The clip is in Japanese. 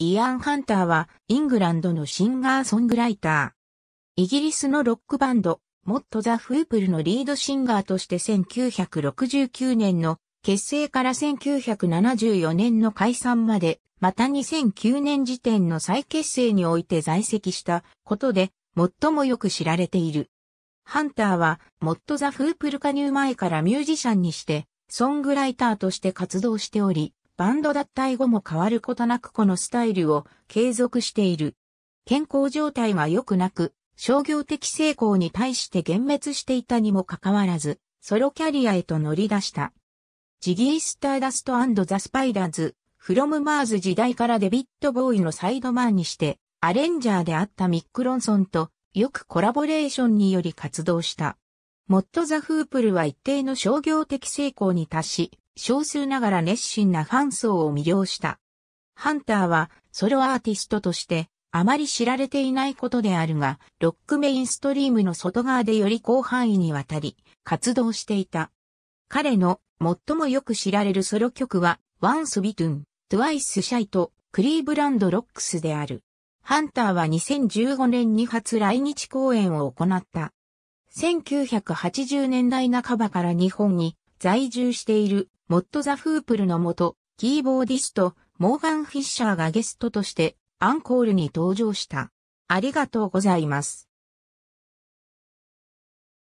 イアン・ハンターは、イングランドのシンガーソングライター。イギリスのロックバンド、モット・ザ・フープルのリードシンガーとして1969年の結成から1974年の解散まで、また2009年時点の再結成において在籍したことで、最もよく知られている。ハンターは、モット・ザ・フープル加入前からミュージシャンにして、ソングライターとして活動しており、バンド脱退後も変わることなくこのスタイルを継続している。健康状態は良くなく、商業的成功に対して幻滅していたにもかかわらず、ソロキャリアへと乗り出した。ジギー・スターダストザ・スパイダーズ、フロム・マーズ時代からデビット・ボーイのサイドマンにして、アレンジャーであったミック・ロンソンと、よくコラボレーションにより活動した。モット・ザ・フープルは一定の商業的成功に達し、少数ながら熱心なファン層を魅了した。ハンターはソロアーティストとしてあまり知られていないことであるが、ロックメインストリームの外側でより広範囲にわたり活動していた。彼の最もよく知られるソロ曲は Once Bitten, Twice Shy とクリーブランドロックスである。ハンターは2015年に初来日公演を行った。1980年代半ばから日本に在住しているモッドザ・フープルのもと、キーボーディスト、モーガン・フィッシャーがゲストとしてアンコールに登場した。ありがとうございます。